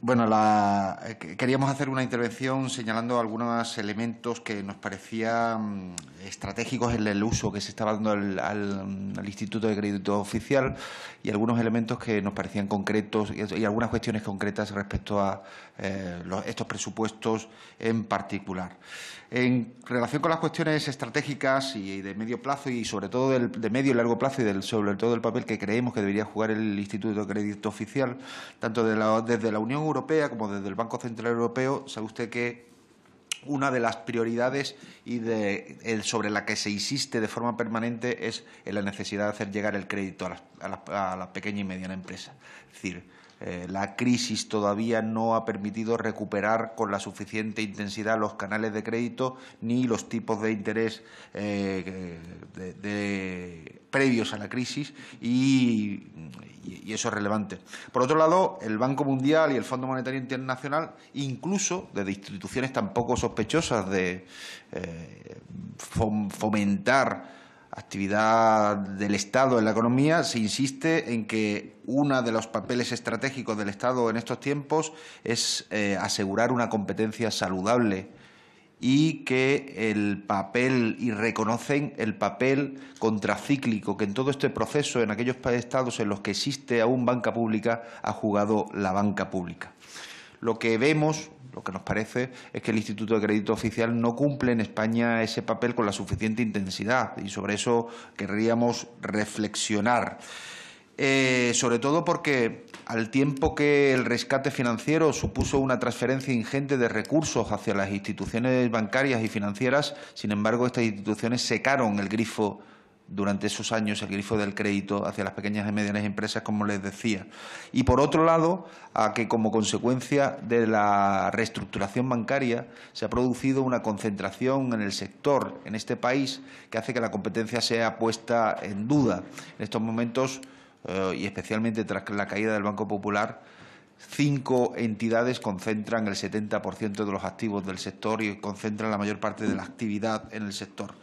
Bueno, eh, queríamos hacer una intervención señalando algunos elementos que nos parecían estratégicos en el uso que se estaba dando al, Instituto de Crédito Oficial y algunos elementos que nos parecían concretos y, algunas cuestiones concretas respecto a eh, estos presupuestos en particular. En relación con las cuestiones estratégicas y de medio plazo y sobre todo del, de medio y largo plazo y del, sobre todo el papel que creemos que debería jugar el Instituto de Crédito Oficial, tanto desde la Unión Europea Europea como desde el Banco Central Europeo, sabe usted que una de las prioridades y sobre la que se insiste de forma permanente es la necesidad de hacer llegar el crédito a las a pequeña y mediana empresa. Es decir, eh, la crisis todavía no ha permitido recuperar con la suficiente intensidad los canales de crédito ni los tipos de interés eh, previos a la crisis y, eso es relevante. Por otro lado, el Banco Mundial y el Fondo Monetario Internacional, incluso desde instituciones tampoco sospechosas de eh, fomentar actividad del Estado en la economía, se insiste en que uno de los papeles estratégicos del Estado en estos tiempos es eh, asegurar una competencia saludable y que el papel y reconocen el papel contracíclico que en todo este proceso, en aquellos estados en los que existe aún banca pública, ha jugado la banca pública. Lo que vemos lo que nos parece es que el Instituto de Crédito Oficial no cumple en España ese papel con la suficiente intensidad y sobre eso querríamos reflexionar. Eh, sobre todo porque al tiempo que el rescate financiero supuso una transferencia ingente de recursos hacia las instituciones bancarias y financieras, sin embargo, estas instituciones secaron el grifo durante esos años el grifo del crédito hacia las pequeñas y medianas empresas, como les decía. Y por otro lado, a que como consecuencia de la reestructuración bancaria se ha producido una concentración en el sector, en este país, que hace que la competencia sea puesta en duda. En estos momentos, eh, y especialmente tras la caída del Banco Popular, cinco entidades concentran el 70% de los activos del sector y concentran la mayor parte de la actividad en el sector.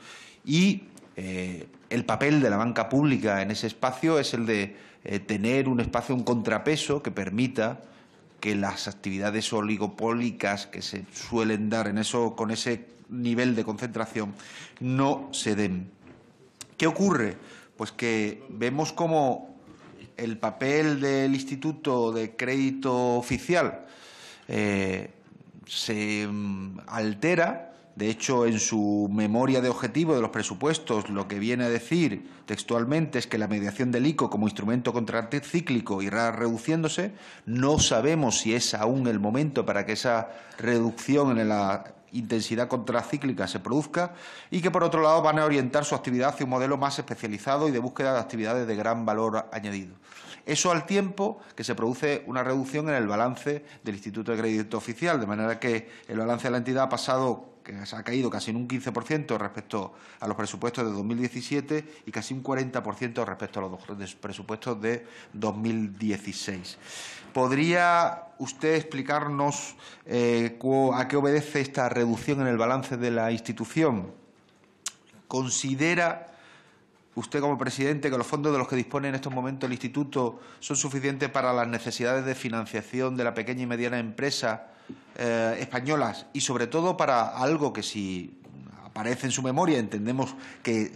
Y eh, el papel de la banca pública en ese espacio es el de eh, tener un espacio, un contrapeso que permita que las actividades oligopólicas que se suelen dar en eso, con ese nivel de concentración no se den. ¿Qué ocurre? Pues que vemos como el papel del Instituto de Crédito Oficial eh, se mm, altera de hecho, en su memoria de objetivo de los presupuestos, lo que viene a decir textualmente es que la mediación del ICO como instrumento contracíclico irá reduciéndose. No sabemos si es aún el momento para que esa reducción en la intensidad contracíclica se produzca y que, por otro lado, van a orientar su actividad hacia un modelo más especializado y de búsqueda de actividades de gran valor añadido. Eso al tiempo que se produce una reducción en el balance del Instituto de Crédito Oficial, de manera que el balance de la entidad ha pasado que ha caído casi en un 15% respecto a los presupuestos de 2017 y casi un 40% respecto a los presupuestos de 2016. ¿Podría usted explicarnos eh, a qué obedece esta reducción en el balance de la institución? ¿Considera usted como presidente, que los fondos de los que dispone en estos momentos el Instituto son suficientes para las necesidades de financiación de la pequeña y mediana empresa eh, españolas y, sobre todo, para algo que, si aparece en su memoria, entendemos que,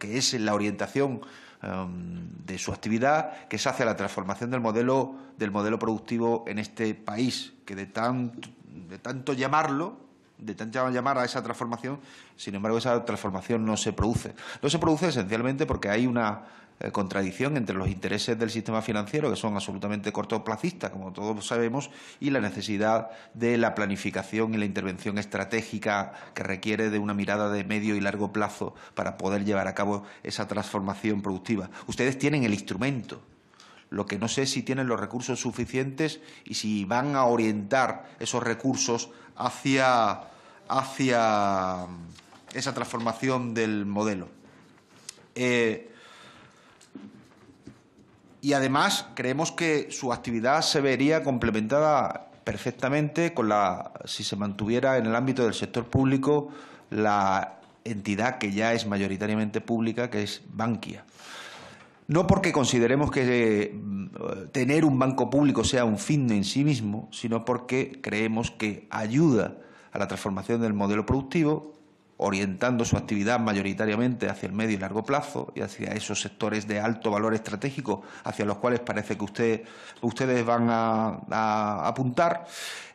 es la orientación em, de su actividad, que es hacia la transformación del modelo, del modelo productivo en este país, que de, de tanto llamarlo de tanto llamar a esa transformación, sin embargo, esa transformación no se produce. No se produce esencialmente porque hay una eh, contradicción entre los intereses del sistema financiero, que son absolutamente cortoplacistas, como todos sabemos, y la necesidad de la planificación y la intervención estratégica que requiere de una mirada de medio y largo plazo para poder llevar a cabo esa transformación productiva. Ustedes tienen el instrumento lo que no sé es si tienen los recursos suficientes y si van a orientar esos recursos hacia, mm, esa transformación del modelo. Eh, y además creemos que su actividad se vería complementada perfectamente con la, si se mantuviera en el ámbito del sector público, la entidad que ya es mayoritariamente pública, que es Bankia. No porque consideremos que eh, tener un banco público sea un fin en sí mismo, sino porque creemos que ayuda a la transformación del modelo productivo, orientando su actividad mayoritariamente hacia el medio y largo plazo y hacia esos sectores de alto valor estratégico hacia los cuales parece que usted, ustedes van a, a, apuntar.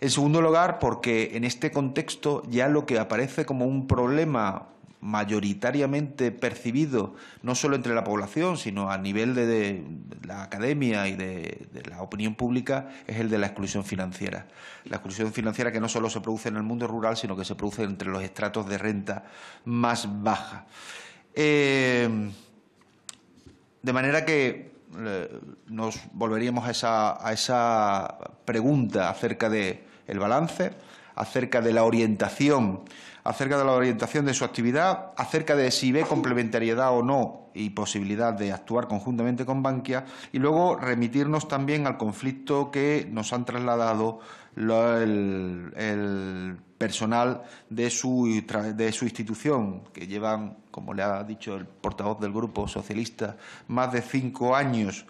En segundo lugar, porque en este contexto ya lo que aparece como un problema mayoritariamente percibido, no solo entre la población, sino a nivel de, la academia y de, la opinión pública, es el de la exclusión financiera. La exclusión financiera que no solo se produce en el mundo rural, sino que se produce entre los estratos de renta más baja. Eh, de manera que eh, nos volveríamos a esa, a esa pregunta acerca del balance, acerca de la orientación acerca de la orientación de su actividad, acerca de si ve complementariedad o no y posibilidad de actuar conjuntamente con Bankia, y luego remitirnos también al conflicto que nos han trasladado el, personal de su, de su institución, que llevan, como le ha dicho el portavoz del Grupo Socialista, más de cinco años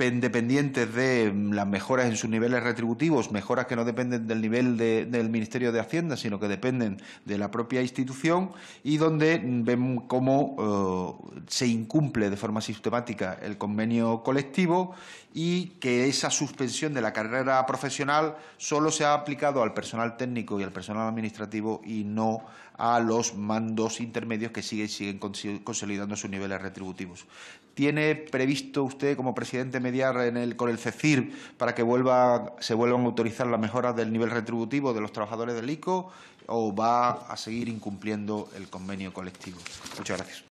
dependientes de mm, las mejoras en sus niveles retributivos, mejoras que no dependen del nivel del Ministerio de Hacienda, sino que dependen de la propia institución, y donde mm, ven cómo eh, se incumple de forma sistemática el convenio colectivo y que esa suspensión de la carrera profesional solo se ha aplicado al personal técnico y al personal administrativo y no a los mandos intermedios que siguen, siguen consolidando sus niveles retributivos. ¿Tiene previsto usted como presidente mediar en el, con el CECIR para que vuelva, se vuelvan a autorizar las mejoras del nivel retributivo de los trabajadores del ICO o va a seguir incumpliendo el convenio colectivo? Muchas gracias.